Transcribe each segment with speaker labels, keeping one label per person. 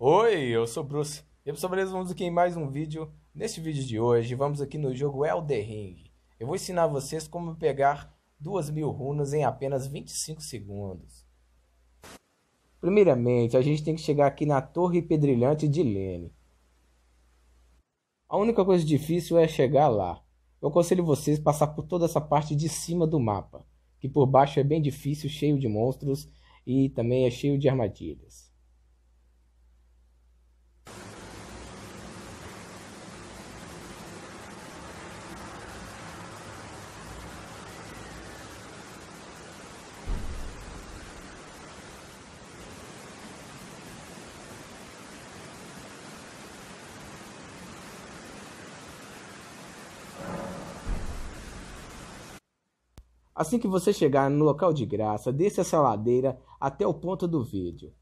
Speaker 1: Oi, eu sou Bruce. E pessoal, beleza? Vamos aqui em mais um vídeo. Neste vídeo de hoje, vamos aqui no jogo Elder Ring. Eu vou ensinar vocês como pegar mil runas em apenas 25 segundos. Primeiramente, a gente tem que chegar aqui na Torre Pedrilhante de Lene. A única coisa difícil é chegar lá. Eu aconselho vocês a passar por toda essa parte de cima do mapa, que por baixo é bem difícil, cheio de monstros e também é cheio de armadilhas. Assim que você chegar no local de graça, desça essa ladeira até o ponto do vídeo.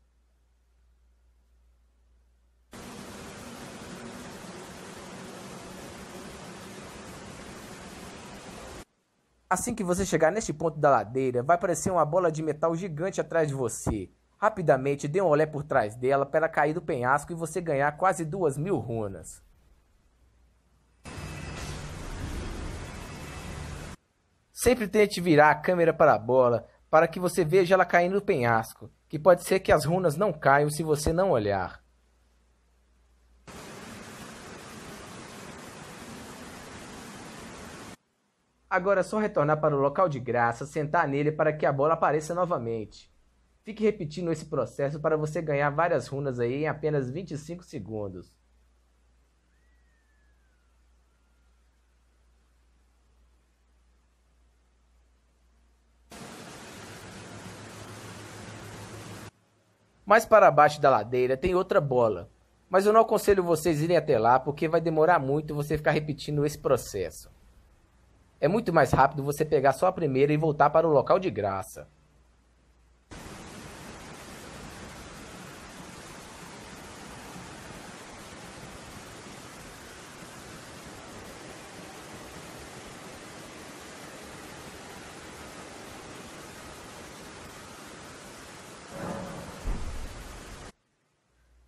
Speaker 1: Assim que você chegar neste ponto da ladeira, vai aparecer uma bola de metal gigante atrás de você. Rapidamente dê um olé por trás dela para cair do penhasco e você ganhar quase duas mil runas. Sempre tente virar a câmera para a bola para que você veja ela caindo do penhasco, que pode ser que as runas não caiam se você não olhar. Agora é só retornar para o local de graça, sentar nele para que a bola apareça novamente. Fique repetindo esse processo para você ganhar várias runas aí em apenas 25 segundos. Mais para baixo da ladeira tem outra bola, mas eu não aconselho vocês irem até lá porque vai demorar muito você ficar repetindo esse processo. É muito mais rápido você pegar só a primeira e voltar para o local de graça.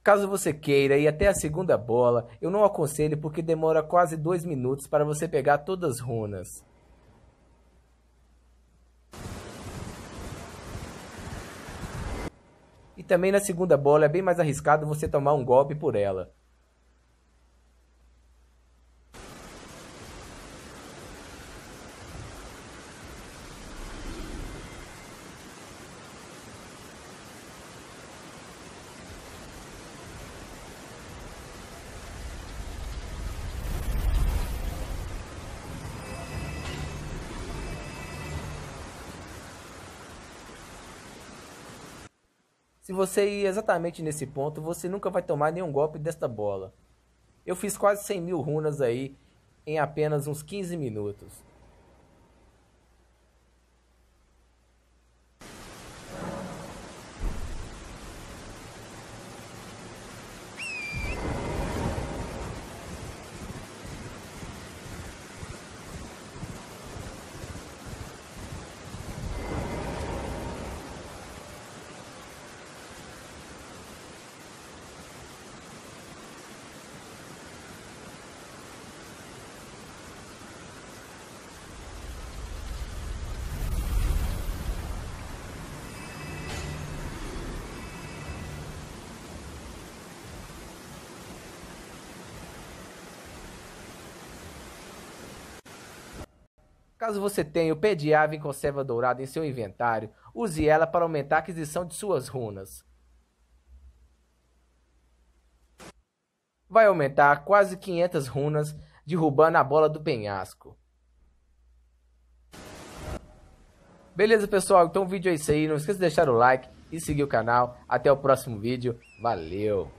Speaker 1: Caso você queira ir até a segunda bola, eu não aconselho porque demora quase dois minutos para você pegar todas as runas. E também na segunda bola é bem mais arriscado você tomar um golpe por ela. Se você ir exatamente nesse ponto, você nunca vai tomar nenhum golpe desta bola. Eu fiz quase 100 mil runas aí em apenas uns 15 minutos. Caso você tenha o pé de ave em conserva dourada em seu inventário, use ela para aumentar a aquisição de suas runas. Vai aumentar quase 500 runas, derrubando a bola do penhasco. Beleza, pessoal? Então o vídeo é isso aí. Não esqueça de deixar o like e seguir o canal. Até o próximo vídeo. Valeu!